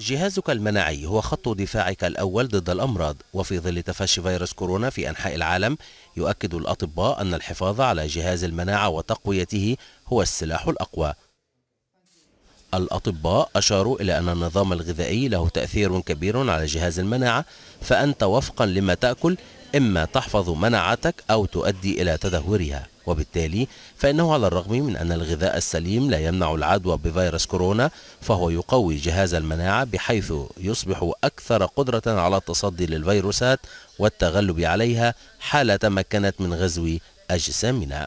جهازك المناعي هو خط دفاعك الأول ضد الأمراض وفي ظل تفشي فيروس كورونا في أنحاء العالم يؤكد الأطباء أن الحفاظ على جهاز المناعة وتقويته هو السلاح الأقوى الأطباء أشاروا إلى أن النظام الغذائي له تأثير كبير على جهاز المناعة فأنت وفقا لما تأكل إما تحفظ مناعتك أو تؤدي إلى تدهورها وبالتالي فإنه على الرغم من أن الغذاء السليم لا يمنع العدوى بفيروس كورونا فهو يقوي جهاز المناعة بحيث يصبح أكثر قدرة على التصدي للفيروسات والتغلب عليها حال تمكنت من غزو أجسامنا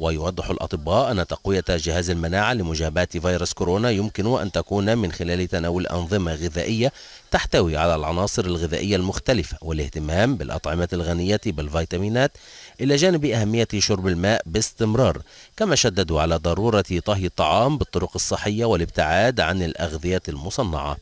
ويوضح الأطباء أن تقوية جهاز المناعة لمجابهة فيروس كورونا يمكن أن تكون من خلال تناول أنظمة غذائية تحتوي على العناصر الغذائية المختلفة والاهتمام بالأطعمة الغنية بالفيتامينات إلى جانب أهمية شرب الماء باستمرار كما شددوا على ضرورة طهي الطعام بالطرق الصحية والابتعاد عن الأغذية المصنعة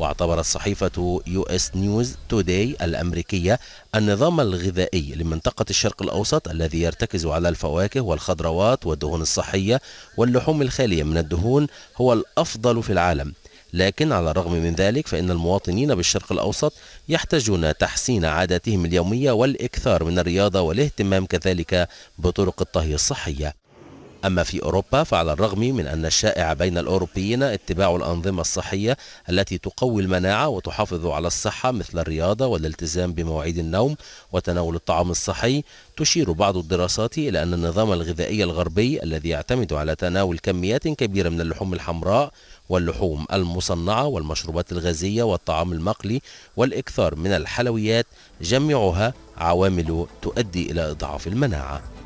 واعتبرت صحيفة يو اس نيوز توداي الأمريكية النظام الغذائي لمنطقة الشرق الأوسط الذي يرتكز على الفواكه والخضروات والدهون الصحية واللحوم الخالية من الدهون هو الأفضل في العالم لكن على الرغم من ذلك فإن المواطنين بالشرق الأوسط يحتاجون تحسين عاداتهم اليومية والإكثار من الرياضة والاهتمام كذلك بطرق الطهي الصحية أما في أوروبا فعلى الرغم من أن الشائع بين الأوروبيين اتباع الأنظمة الصحية التي تقوي المناعة وتحافظ على الصحة مثل الرياضة والالتزام بمواعيد النوم وتناول الطعام الصحي تشير بعض الدراسات إلى أن النظام الغذائي الغربي الذي يعتمد على تناول كميات كبيرة من اللحوم الحمراء واللحوم المصنعة والمشروبات الغازية والطعام المقلي والإكثار من الحلويات جميعها عوامل تؤدي إلى إضعاف المناعة